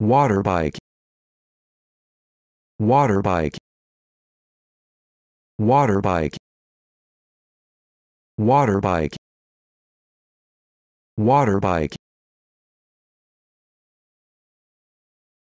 water bike water bike water bike water bike water bike